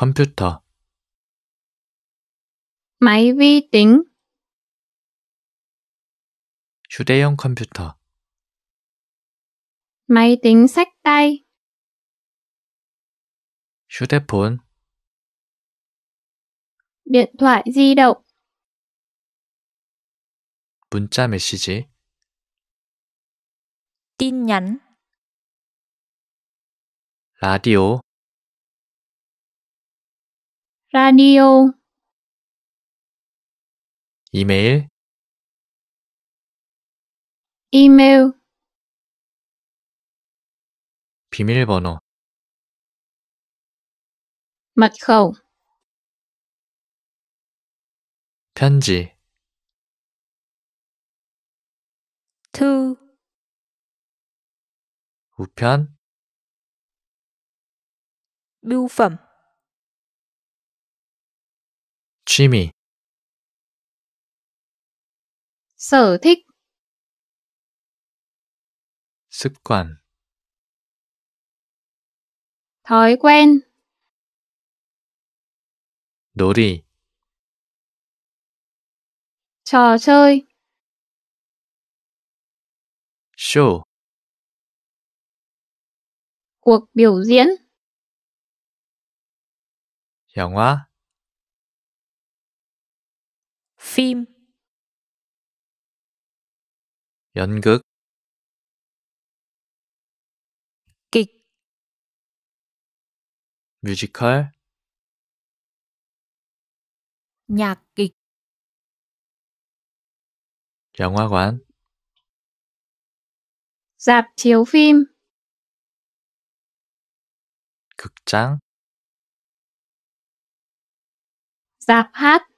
컴퓨터 máy vi tính 휴대용 컴퓨터 máy tính sách tay 휴대폰 điện thoại di động 문자 메시지 tin nhắn 라디오 라디오 이메일 이메일 비밀번호 m ậ 편지 t 우편 bưu 취미 sở thích 습관 thói quen 놀이 trò chơi show cuộc biểu diễn 영화 phim 연극 kịch 뮤지컬 nhạc kịch 영화관 dạp chiếu phim 극장 dạp hát